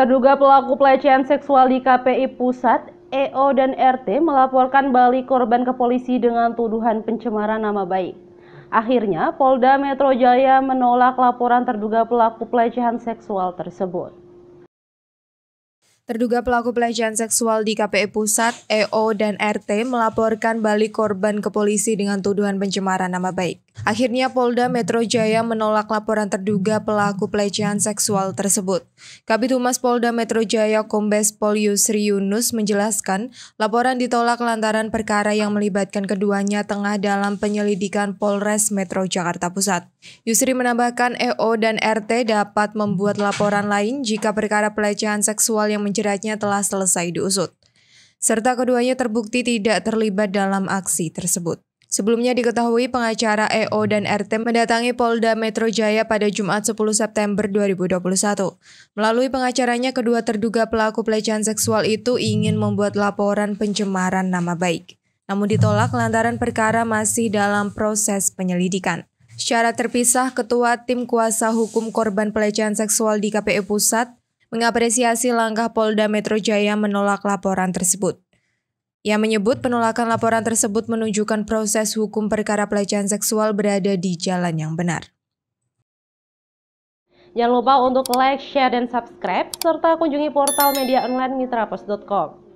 Terduga pelaku pelecehan seksual di KPI Pusat, EO dan RT melaporkan balik korban ke polisi dengan tuduhan pencemaran nama baik. Akhirnya, Polda Metro Jaya menolak laporan terduga pelaku pelecehan seksual tersebut. Terduga pelaku pelecehan seksual di KPI Pusat, EO, dan RT melaporkan balik korban ke polisi dengan tuduhan pencemaran nama baik. Akhirnya Polda Metro Jaya menolak laporan terduga pelaku pelecehan seksual tersebut. Kabit Humas Polda Metro Jaya Kombes Pol Yusri Yunus menjelaskan, laporan ditolak lantaran perkara yang melibatkan keduanya tengah dalam penyelidikan Polres Metro Jakarta Pusat. Yusri menambahkan EO dan RT dapat membuat laporan lain jika perkara pelecehan seksual yang menjadi jeratnya telah selesai diusut. Serta keduanya terbukti tidak terlibat dalam aksi tersebut. Sebelumnya diketahui pengacara EO dan RT mendatangi Polda Metro Jaya pada Jumat 10 September 2021. Melalui pengacaranya, kedua terduga pelaku pelecehan seksual itu ingin membuat laporan pencemaran nama baik. Namun ditolak lantaran perkara masih dalam proses penyelidikan. Secara terpisah, Ketua Tim Kuasa Hukum Korban Pelecehan Seksual di KPU e Pusat, mengapresiasi langkah Polda Metro Jaya menolak laporan tersebut. Ia menyebut penolakan laporan tersebut menunjukkan proses hukum perkara pelecehan seksual berada di jalan yang benar. Jangan lupa untuk like, share, dan subscribe, serta kunjungi portal media online mitrapos.com.